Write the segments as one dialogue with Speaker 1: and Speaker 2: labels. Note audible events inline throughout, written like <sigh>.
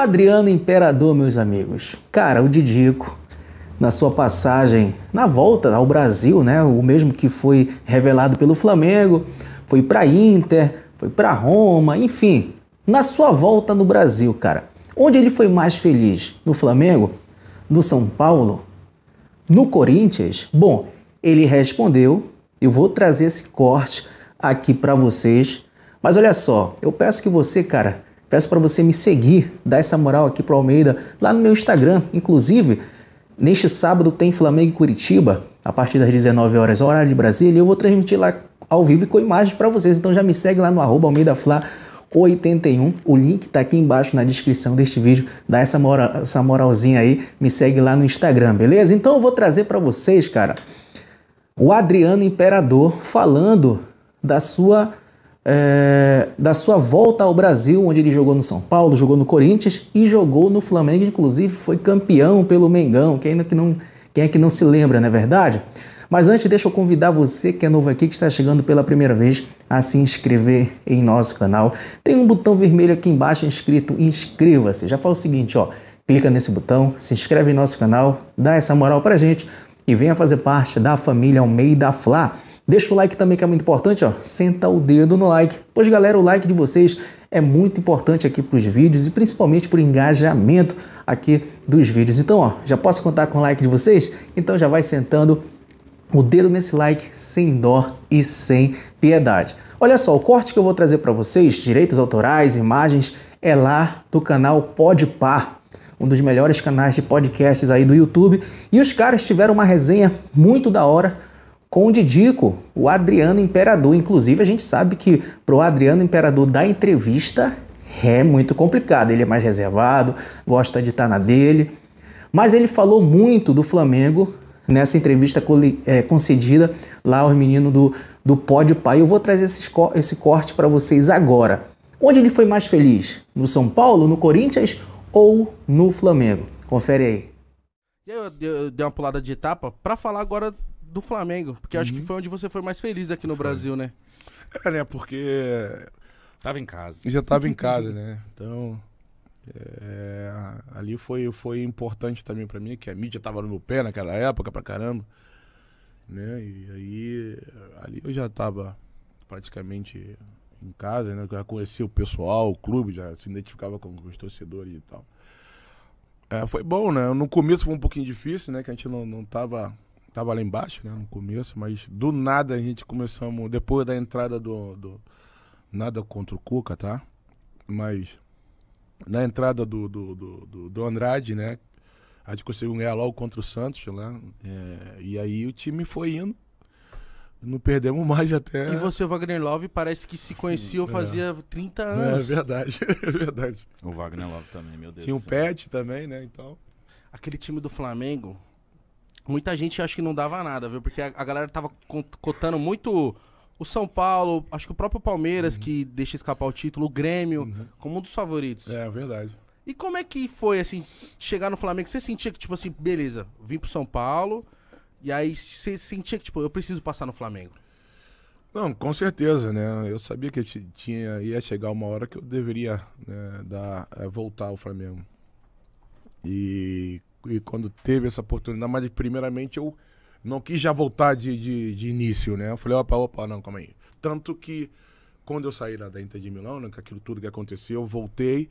Speaker 1: Adriano Imperador, meus amigos. Cara, o Didico, na sua passagem, na volta ao Brasil, né? O mesmo que foi revelado pelo Flamengo, foi para Inter, foi para Roma, enfim, na sua volta no Brasil, cara. Onde ele foi mais feliz? No Flamengo? No São Paulo? No Corinthians? Bom, ele respondeu. Eu vou trazer esse corte aqui para vocês. Mas olha só, eu peço que você, cara, Peço para você me seguir, dar essa moral aqui para o Almeida lá no meu Instagram. Inclusive, neste sábado tem Flamengo e Curitiba, a partir das 19 horas, horário de Brasília. Eu vou transmitir lá ao vivo e com imagens para vocês. Então já me segue lá no arroba AlmeidaFla. 81. O link está aqui embaixo na descrição deste vídeo. Dá essa, moral, essa moralzinha aí, me segue lá no Instagram, beleza? Então eu vou trazer para vocês, cara, o Adriano Imperador falando da sua é, da sua volta ao Brasil, onde ele jogou no São Paulo, jogou no Corinthians e jogou no Flamengo, inclusive foi campeão pelo Mengão, quem, ainda que não, quem é que não se lembra, não é verdade? Mas antes, deixa eu convidar você que é novo aqui, que está chegando pela primeira vez, a se inscrever em nosso canal. Tem um botão vermelho aqui embaixo escrito inscreva-se. Já fala o seguinte, ó, clica nesse botão, se inscreve em nosso canal, dá essa moral pra gente e venha fazer parte da família Almeida Fla. Deixa o like também que é muito importante, ó. Senta o dedo no like. Pois galera, o like de vocês é muito importante aqui para os vídeos e principalmente para o engajamento aqui dos vídeos. Então, ó, já posso contar com o like de vocês? Então já vai sentando o dedo nesse like sem dó e sem piedade. Olha só, o corte que eu vou trazer para vocês, direitos autorais, imagens, é lá do canal Podpar um dos melhores canais de podcasts aí do YouTube. E os caras tiveram uma resenha muito da hora com o Didico, o Adriano Imperador. Inclusive, a gente sabe que para o Adriano Imperador dar entrevista é muito complicado. Ele é mais reservado, gosta de estar tá na dele. Mas ele falou muito do Flamengo nessa entrevista é, concedida lá aos meninos do, do Pódio Pai. Eu vou trazer esse, esse corte para vocês agora. Onde ele foi mais feliz? No São Paulo, no Corinthians ou no Flamengo? Confere aí.
Speaker 2: Eu, eu, eu dei uma pulada de etapa para falar agora do Flamengo. Porque uhum. acho que uhum. foi onde você foi mais feliz aqui no foi. Brasil, né? É, né? Porque. Tava em casa.
Speaker 1: já tava em casa, né?
Speaker 3: Então. É, ali foi, foi importante também para mim, que a mídia tava no meu pé naquela época pra caramba. Né? E aí. Ali eu já tava praticamente em casa, né? Eu já conhecia o pessoal, o clube, já se identificava com os torcedores e tal. É, foi bom, né? No começo foi um pouquinho difícil, né? Que a gente não, não tava tava lá embaixo, né, no começo, mas do nada a gente começamos, depois da entrada do, do nada contra o Cuca, tá? Mas na entrada do, do, do, do Andrade, né, a gente conseguiu ganhar logo contra o Santos lá, né? é, e aí o time foi indo, não perdemos mais até. E
Speaker 2: você, o Wagner Love, parece que se conhecia é. fazia 30 é anos. É, verdade, <laughs> é verdade. O Wagner Love também, meu Deus. Tinha o um Pet também, né? Então. Aquele time do Flamengo, muita gente acho que não dava nada, viu? Porque a, a galera tava cotando muito o São Paulo, acho que o próprio Palmeiras uhum. que deixa escapar o título, o Grêmio, uhum. como um dos favoritos. É, verdade. E como é que foi, assim, chegar no Flamengo? Você sentia que, tipo assim, beleza, vim pro São Paulo, e aí você sentia que, tipo, eu preciso passar no Flamengo?
Speaker 3: Não, com certeza, né? Eu sabia que tinha, ia chegar uma hora que eu deveria né, dar, eh, voltar ao Flamengo. E e quando teve essa oportunidade, mas primeiramente eu não quis já voltar de, de, de início, né? Eu falei, opa, opa, não, calma aí. Tanto que quando eu saí lá da Inter de Milão, né, com aquilo tudo que aconteceu, eu voltei.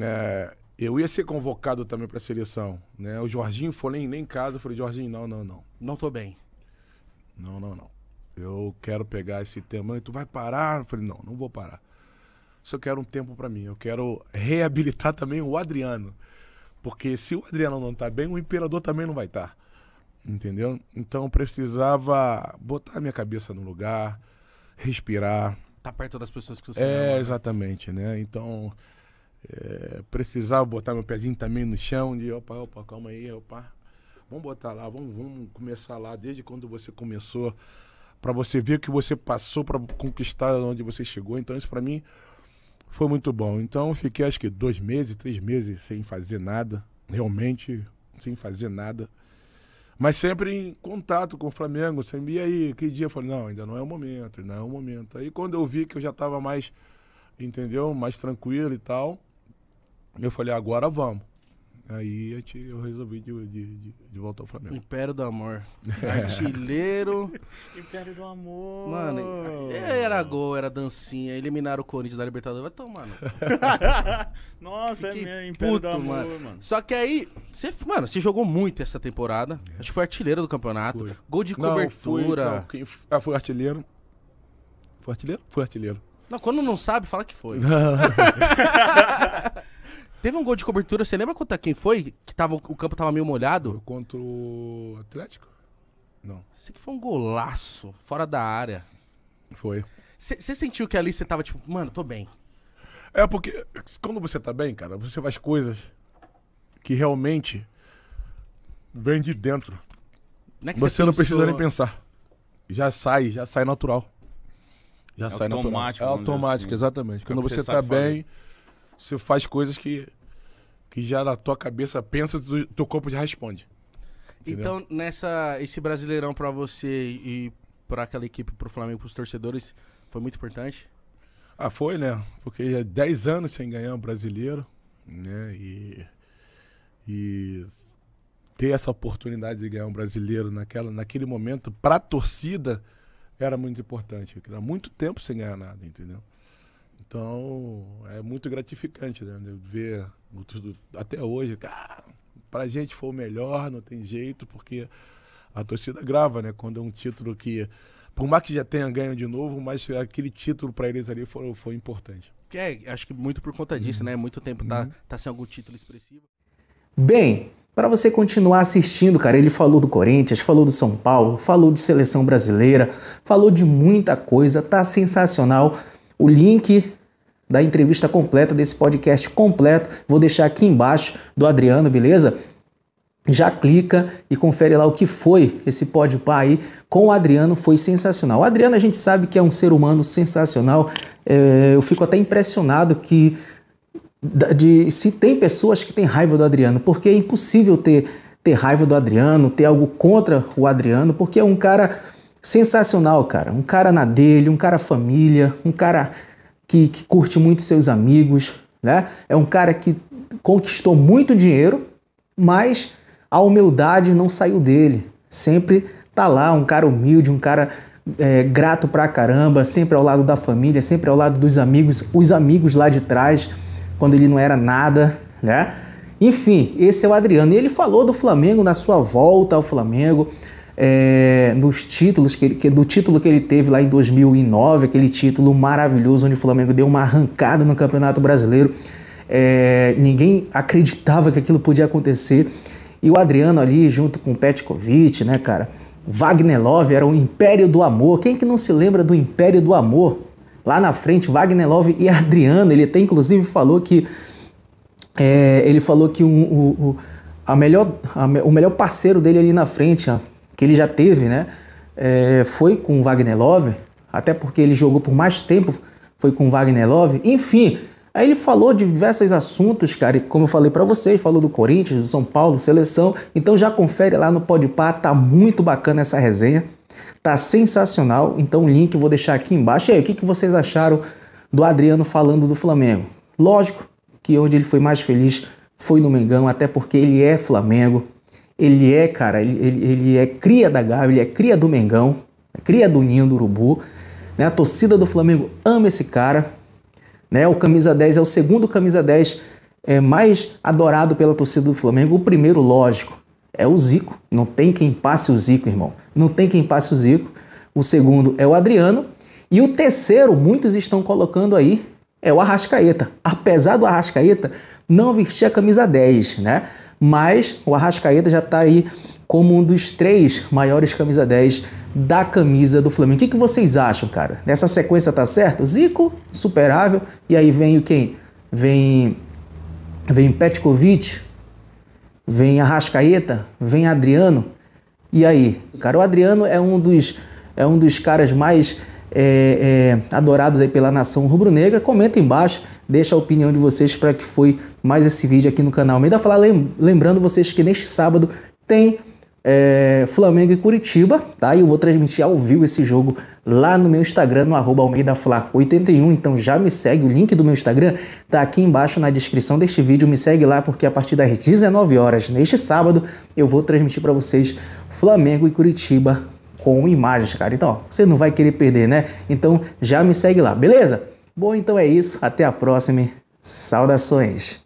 Speaker 3: É, eu ia ser convocado também para a seleção, né? O Jorginho foi nem, nem em casa, eu falei, Jorginho, não, não, não. Não tô bem. Não, não, não. Eu quero pegar esse tema. Tu vai parar? Eu falei, não, não vou parar. Só quero um tempo para mim. Eu quero reabilitar também o Adriano. Porque se o Adriano não tá bem, o imperador também não vai estar. Tá, entendeu? Então eu precisava botar a minha cabeça no lugar, respirar. Tá perto das pessoas que você É, ama. Né? exatamente, né? Então é, precisava botar meu pezinho também no chão, de opa, opa, calma aí, opa. Vamos botar lá, vamos, vamos começar lá, desde quando você começou, para você ver o que você passou para conquistar onde você chegou. Então isso para mim foi muito bom. Então fiquei acho que dois meses, três meses sem fazer nada, realmente sem fazer nada. Mas sempre em contato com o Flamengo. Sempre, e aí, que dia? Eu falei, não, ainda não é o momento, ainda não é o momento. Aí quando eu vi que eu já estava mais, entendeu? Mais tranquilo e tal, eu falei, agora vamos. Aí eu, resolvi de, de, de, voltar ao Flamengo.
Speaker 2: Império do Amor. <laughs> Artilheiro.
Speaker 1: Império do Amor. Mano, é, era
Speaker 2: gol, era dancinha. Eliminaram o Corinthians da Libertadores. Vai
Speaker 1: tomar, mano. <laughs> Nossa, é mesmo. Império puto, do Amor, mano. mano. Só
Speaker 2: que aí, você, mano, você jogou muito essa temporada. É. Acho que foi artilheiro do campeonato. Foi. Gol de não, cobertura. Fui,
Speaker 3: não, ah, foi artilheiro. Foi artilheiro? Foi artilheiro.
Speaker 2: Não, quando não sabe, fala que foi. Não. <laughs> Teve um gol de cobertura, você lembra contra quem foi? Que tava, o campo tava meio molhado? Foi contra o Atlético? Não. Sei que foi um golaço, fora da área. Foi. Você sentiu que ali você tava tipo, mano, tô bem.
Speaker 3: É, porque quando você tá bem, cara, você faz coisas que realmente vem de dentro. Não é você, você, não precisa nem pensar. Já sai, já sai natural.
Speaker 1: Já é sai automático, natural. É automático, assim. exatamente. É quando, quando você, você tá bem,
Speaker 3: fazer. você faz coisas que que já na tua cabeça pensa, tu, teu corpo já responde. Entendeu?
Speaker 2: Então, nessa, esse brasileirão para você e para aquela equipe, pro Flamengo, pros torcedores, foi muito importante?
Speaker 3: Ah, foi, né? Porque já é 10 anos sem ganhar um brasileiro, né? E, e ter essa oportunidade de ganhar um brasileiro naquela, naquele momento, para a torcida, era muito importante. Era muito tempo sem ganhar nada, entendeu? Então, é muito gratificante, né? Ver até hoje, cara, tá, pra gente foi o melhor, não tem jeito, porque a torcida grava, né? Quando é um título que, por mais que já tenha ganho de novo, mas aquele título para eles ali foi, foi importante.
Speaker 2: É, acho que muito por conta disso, uhum. né? Muito tempo tá, uhum. tá sem algum título expressivo.
Speaker 1: Bem, para você continuar assistindo, cara, ele falou do Corinthians, falou do São Paulo, falou de seleção brasileira, falou de muita coisa, tá sensacional. O link da entrevista completa, desse podcast completo. Vou deixar aqui embaixo do Adriano, beleza? já clica e confere lá o que foi esse pódio aí com o Adriano, foi sensacional. O Adriano a gente sabe que é um ser humano sensacional, é, eu fico até impressionado que de, se tem pessoas que têm raiva do Adriano, porque é impossível ter, ter raiva do Adriano, ter algo contra o Adriano, porque é um cara sensacional, cara. Um cara na dele, um cara família, um cara que, que curte muito seus amigos, né? É um cara que conquistou muito dinheiro, mas a humildade não saiu dele. Sempre tá lá, um cara humilde, um cara é, grato pra caramba, sempre ao lado da família, sempre ao lado dos amigos, os amigos lá de trás, quando ele não era nada, né? Enfim, esse é o Adriano. E ele falou do Flamengo na sua volta ao Flamengo, é, nos títulos que, ele, que do título que ele teve lá em 2009, aquele título maravilhoso onde o Flamengo deu uma arrancada no Campeonato Brasileiro. É, ninguém acreditava que aquilo podia acontecer. E o Adriano ali, junto com Petkovic, né, cara? Wagner Love era o Império do Amor. Quem que não se lembra do Império do Amor? Lá na frente, Wagner Love e Adriano. Ele até inclusive falou que é, ele falou que um, o, o, a melhor, a, o melhor parceiro dele ali na frente, ó, que ele já teve, né? É, foi com o Wagner Love, até porque ele jogou por mais tempo, foi com o Wagner Love. Enfim, aí ele falou de diversos assuntos, cara, e como eu falei para vocês, falou do Corinthians, do São Paulo, seleção. Então já confere lá no Podpah, tá muito bacana essa resenha. Tá sensacional. Então o link eu vou deixar aqui embaixo. E aí, o que, que vocês acharam do Adriano falando do Flamengo? Lógico que onde ele foi mais feliz foi no Mengão, até porque ele é Flamengo. Ele é, cara, ele, ele, ele é cria da Gávea, ele é cria do Mengão, é cria do Ninho do Urubu. Né? A torcida do Flamengo ama esse cara. Né? O camisa 10 é o segundo camisa 10 é, mais adorado pela torcida do Flamengo. O primeiro, lógico, é o Zico. Não tem quem passe o Zico, irmão. Não tem quem passe o Zico. O segundo é o Adriano. E o terceiro, muitos estão colocando aí, é o Arrascaeta. Apesar do Arrascaeta não vestir a camisa 10, né? mas o Arrascaeta já está aí como um dos três maiores camisa 10 da camisa do Flamengo. O que, que vocês acham, cara? Nessa sequência tá certo? Zico, superável, e aí vem o quem? Vem vem Petkovic, vem Arrascaeta, vem Adriano. E aí? Cara, o Adriano é um dos é um dos caras mais é, é, adorados aí pela nação rubro-negra. Comenta embaixo, deixa a opinião de vocês para que foi mais esse vídeo aqui no canal. Me dá falar, lembrando vocês que neste sábado tem é, Flamengo e Curitiba, tá? E eu vou transmitir ao vivo esse jogo lá no meu Instagram, no arroba almeidafla81, então já me segue, o link do meu Instagram tá aqui embaixo na descrição deste vídeo, me segue lá porque a partir das 19 horas neste sábado eu vou transmitir para vocês Flamengo e Curitiba com imagens, cara. Então, ó, você não vai querer perder, né? Então já me segue lá, beleza? Bom, então é isso. Até a próxima. Saudações!